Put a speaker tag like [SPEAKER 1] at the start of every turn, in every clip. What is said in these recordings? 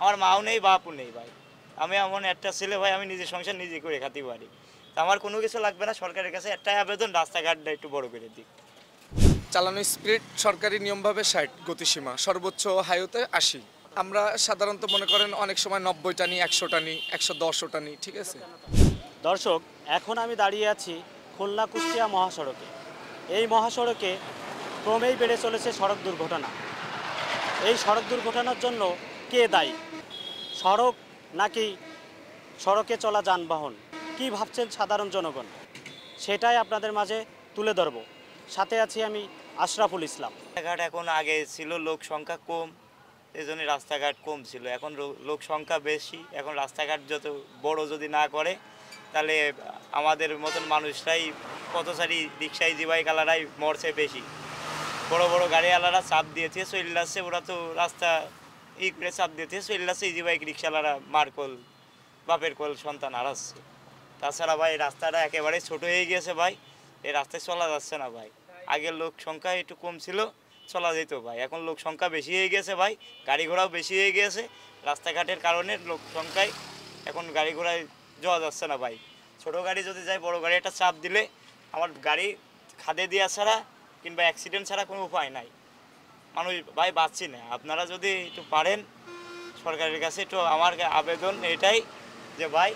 [SPEAKER 1] আমার মাও নেই বাপও নেই ভাই আমি এমন একটা ছেলে ভাই আমি নিজের সংসার নিজে করে খাতে পারি
[SPEAKER 2] আমার কোনো কিছু লাগবে না সরকারের কাছে একটাই আবেদন রাস্তাঘাটটা একটু বড় করে দিক চালানো স্পিড সরকারি নিয়মভাবে ষাট গতিসীমা সর্বোচ্চ হাইওতে আশি আমরা সাধারণত মনে করেন অনেক সময় নব্বই টানি একশো টানি একশো দশও টানি ঠিক আছে দর্শক এখন আমি দাঁড়িয়ে আছি খুলনা কুষ্টিয়া মহাসড়কে এই মহাসড়কে
[SPEAKER 1] ক্রমেই বেড়ে চলেছে সড়ক দুর্ঘটনা এই সড়ক দুর্ঘটনার জন্য কে দায়ী সড়ক নাকি সড়কে চলা যানবাহন কি ভাবছেন সাধারণ জনগণ সেটাই আপনাদের মাঝে তুলে ধরব সাথে আছি আমি আশরাফুল ইসলাম রাস্তাঘাট এখন আগে ছিল লোক সংখ্যা কম এই জন্য রাস্তাঘাট কম ছিল এখন লোক সংখ্যা বেশি এখন রাস্তাঘাট যত বড় যদি না করে তাহলে আমাদের মতন মানুষরাই পথচারি রিক্সায় জিবাই কালারাই মরছে বেশি বড় বড় গাড়িওয়ালারা চাপ দিয়েছে চলে আসছে ওরা তো রাস্তা চাপ দিতে देते शरीराला যে बाईक রিক্সালারা মারকোল বাপের কোল সন্তান হারাচ্ছে তাছাড়া ভাই রাস্তাটা একেবারে ছোট হয়ে গিয়েছে ভাই এই রাস্তায় চলা যাচ্ছে না ভাই আগে লোক সংখ্যা একটু কম ছিল চলা যেত ভাই এখন লোক সংখ্যা বেশি হয়ে গেছে ভাই গাড়ি ঘোড়াও বেশি হয়ে গিয়েছে রাস্তাঘাটের কারণে লোক সংখ্যায় এখন গাড়ি ঘোড়ায় যাওয়া যাচ্ছে না ভাই ছোট গাড়ি যদি যায় বড় গাড়ি একটা চাপ দিলে আমার গাড়ি খাদে দেওয়া ছাড়া কিংবা অ্যাক্সিডেন্ট ছাড়া কোনো উপায় নাই মানুষ ভাই বাঁচছি না আপনারা যদি একটু পারেন সরকারের কাছে একটু আমার আবেদন এটাই যে ভাই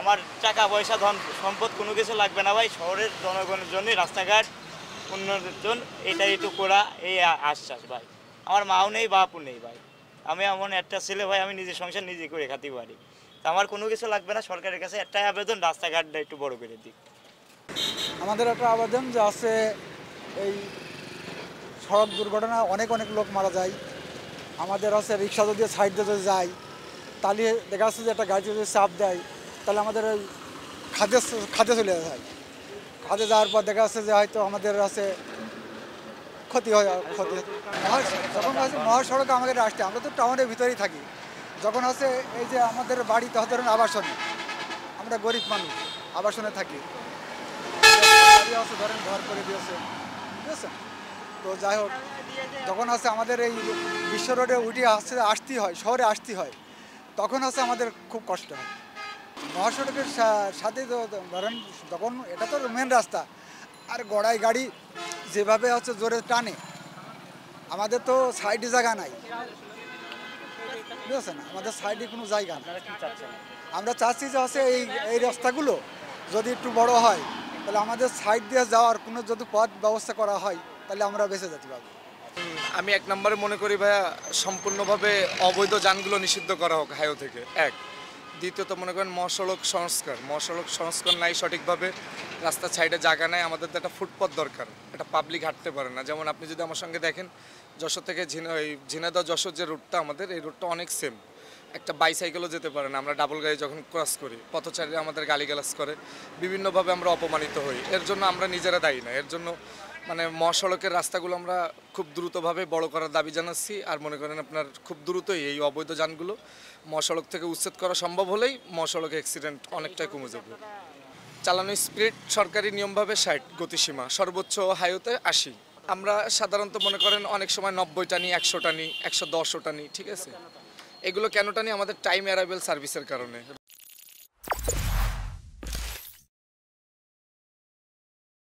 [SPEAKER 1] আমার টাকা পয়সা ধন সম্পদ কোনো কিছু লাগবে না ভাই শহরের জনগণের জন্য রাস্তাঘাট উন্নয়নের জন্য এটাই একটু করা এই আশ্বাস ভাই আমার মাও নেই বাপু নেই ভাই আমি এমন একটা ছেলে ভাই আমি নিজের সংসার নিজে করে খাতে পারি তা আমার কোনো কিছু লাগবে না সরকারের কাছে একটাই আবেদন রাস্তাঘাটটা একটু বড় করে দিক
[SPEAKER 3] আমাদের একটা আবেদন যে আছে এই সড়ক দুর্ঘটনা অনেক অনেক লোক মারা যায় আমাদের হচ্ছে রিক্সা যদি সাইড দিয়ে যদি যায় তাহলে দেখা যাচ্ছে যে একটা গাড়ি যদি চাপ দেয় তাহলে আমাদের ওই খাদে খাদে চলে যায় খাদে যাওয়ার পর দেখা যাচ্ছে যে হয়তো আমাদের আছে ক্ষতি হয় ক্ষতি যখন আছে মহাসড়কে আমাদের আসতে আমরা তো টাউনের ভিতরেই থাকি যখন হচ্ছে এই যে আমাদের বাড়িতে ধরুন আবাসন আমরা গরিব মানুষ আবাসনে থাকি ধরেন ঘর করে দিয়েছে ঠিক আছে তো যাই হোক যখন হচ্ছে আমাদের এই বিশ্ব রোডে উঠে আসতে আসতেই হয় শহরে আসতেই হয় তখন হচ্ছে আমাদের খুব কষ্ট হয় মহাসড়কের সাথে ধরেন তখন এটা তো মেন রাস্তা আর গড়াই গাড়ি যেভাবে হচ্ছে জোরে টানে আমাদের তো সাইডে জায়গা নাই বুঝেছেন আমাদের সাইডে কোনো জায়গা নাই আমরা চাচ্ছি যে হচ্ছে এই এই রাস্তাগুলো যদি একটু বড় হয় তাহলে আমাদের সাইড দিয়ে যাওয়ার কোনো যদি পথ ব্যবস্থা করা হয় তাহলে আমরা বেঁচে যেতে পারবো
[SPEAKER 2] আমি এক নম্বরে মনে করি ভাইয়া সম্পূর্ণভাবে অবৈধ যানগুলো নিষিদ্ধ করা হোক হাইও থেকে এক দ্বিতীয়ত মনে করেন মহাসড়ক সংস্কার মহাসড়ক সংস্কার নাই সঠিকভাবে রাস্তার সাইডে জায়গা নেয় আমাদের তো একটা ফুটপথ দরকার এটা পাবলিক হাঁটতে পারে না যেমন আপনি যদি আমার সঙ্গে দেখেন যশোর থেকে ঝিনা ওই ঝিনাদা যশোর যে রুটটা আমাদের এই রুটটা অনেক সেম একটা বাইসাইকেলও যেতে পারে না আমরা ডাবল গাড়ি যখন ক্রস করি পথচারীরা আমাদের গালিগালাজ করে বিভিন্নভাবে আমরা অপমানিত হই এর জন্য আমরা নিজেরা দায়ী না এর জন্য মানে মহাসড়কের রাস্তাগুলো আমরা খুব দ্রুতভাবে বড় করার দাবি জানাচ্ছি আর মনে করেন আপনার খুব দ্রুতই এই অবৈধ যানগুলো মহাসড়ক থেকে উচ্ছেদ করা সম্ভব হলেই মহাসড়কে অ্যাক্সিডেন্ট অনেকটাই কমে যাবে চালানো স্পিড সরকারি নিয়মভাবে ষাট গতিসীমা সর্বোচ্চ হাইওতে আসি আমরা সাধারণত মনে করেন অনেক সময় নব্বইটা নিই একশোটা নিই একশো দশটা নিই ঠিক আছে এগুলো কেন টানি আমাদের টাইম অ্যারাইভেল সার্ভিসের কারণে